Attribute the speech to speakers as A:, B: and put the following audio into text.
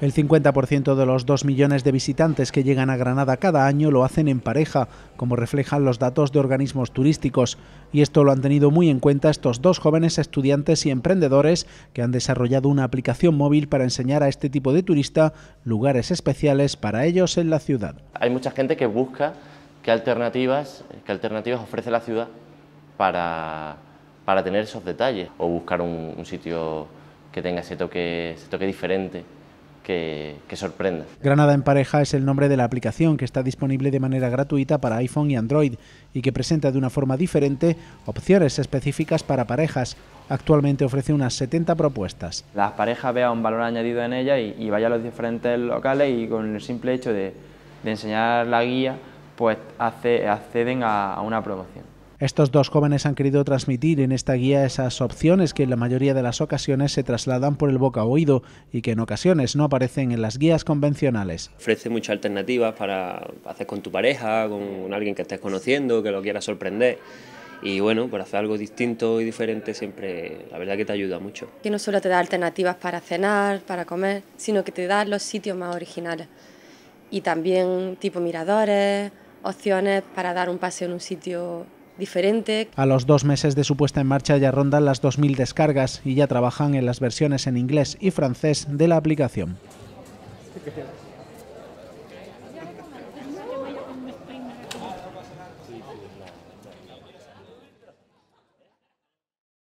A: El 50% de los 2 millones de visitantes que llegan a Granada cada año lo hacen en pareja, como reflejan los datos de organismos turísticos, y esto lo han tenido muy en cuenta estos dos jóvenes estudiantes y emprendedores que han desarrollado una aplicación móvil para enseñar a este tipo de turista lugares especiales para ellos en la ciudad.
B: Hay mucha gente que busca qué alternativas, qué alternativas ofrece la ciudad para, para tener esos detalles o buscar un, sitio que tenga ese toque, ese toque diferente que, sorprenda.
A: Granada en pareja es el nombre de la aplicación que está disponible de manera gratuita para iPhone y Android y que presenta de una forma diferente opciones específicas para parejas. Actualmente ofrece unas 70 propuestas.
C: Las parejas vean un valor añadido en ella y, vayan vaya a los diferentes locales y con el simple hecho de, enseñar la guía, pues acceden a una promoción.
A: Estos dos jóvenes han querido transmitir en esta guía esas opciones que en la mayoría de las ocasiones se trasladan por el boca a oído y que en ocasiones no aparecen en las guías convencionales.
D: Ofrece muchas alternativas para hacer con tu pareja, con alguien que estés conociendo, que lo quieras sorprender. Y bueno, por hacer algo distinto y diferente siempre, la verdad que te ayuda mucho.
E: Que no solo te da alternativas para cenar, para comer, sino que te da los sitios más originales. Y también tipo miradores, opciones para dar un paseo en un sitio diferente.
A: A los dos meses de su puesta en marcha ya rondan las 2.000 descargas y ya trabajan en las versiones en inglés y francés de la aplicación.